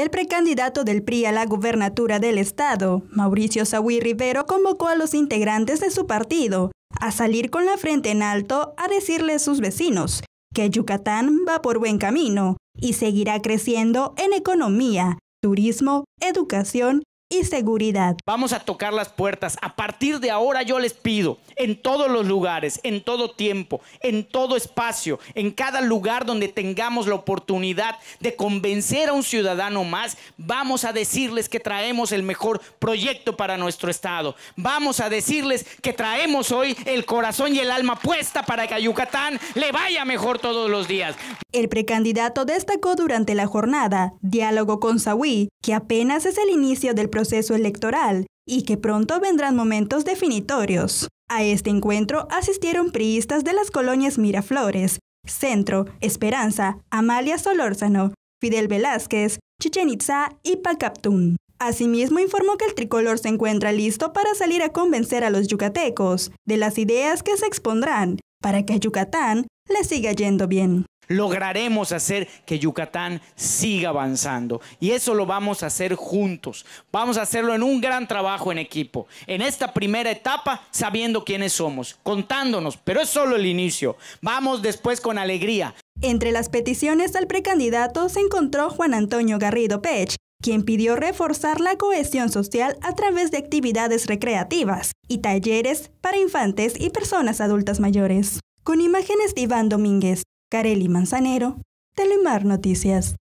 El precandidato del PRI a la gubernatura del estado, Mauricio Sawi Rivero, convocó a los integrantes de su partido a salir con la frente en alto a decirle a sus vecinos que Yucatán va por buen camino y seguirá creciendo en economía, turismo, educación y seguridad. Vamos a tocar las puertas. A partir de ahora yo les pido, en todos los lugares, en todo tiempo, en todo espacio, en cada lugar donde tengamos la oportunidad de convencer a un ciudadano más, vamos a decirles que traemos el mejor proyecto para nuestro Estado. Vamos a decirles que traemos hoy el corazón y el alma puesta para que a Yucatán le vaya mejor todos los días. El precandidato destacó durante la jornada Diálogo con Sawi que apenas es el inicio del proyecto proceso electoral y que pronto vendrán momentos definitorios. A este encuentro asistieron priistas de las colonias Miraflores, Centro, Esperanza, Amalia Solórzano, Fidel Velázquez, Chichen Itza y Pacaptún. Asimismo, informó que el tricolor se encuentra listo para salir a convencer a los yucatecos de las ideas que se expondrán para que a Yucatán le siga yendo bien. Lograremos hacer que Yucatán siga avanzando. Y eso lo vamos a hacer juntos. Vamos a hacerlo en un gran trabajo en equipo. En esta primera etapa, sabiendo quiénes somos, contándonos, pero es solo el inicio. Vamos después con alegría. Entre las peticiones al precandidato se encontró Juan Antonio Garrido Pech, quien pidió reforzar la cohesión social a través de actividades recreativas y talleres para infantes y personas adultas mayores. Con imágenes de Iván Domínguez, Careli Manzanero, Telemar Noticias.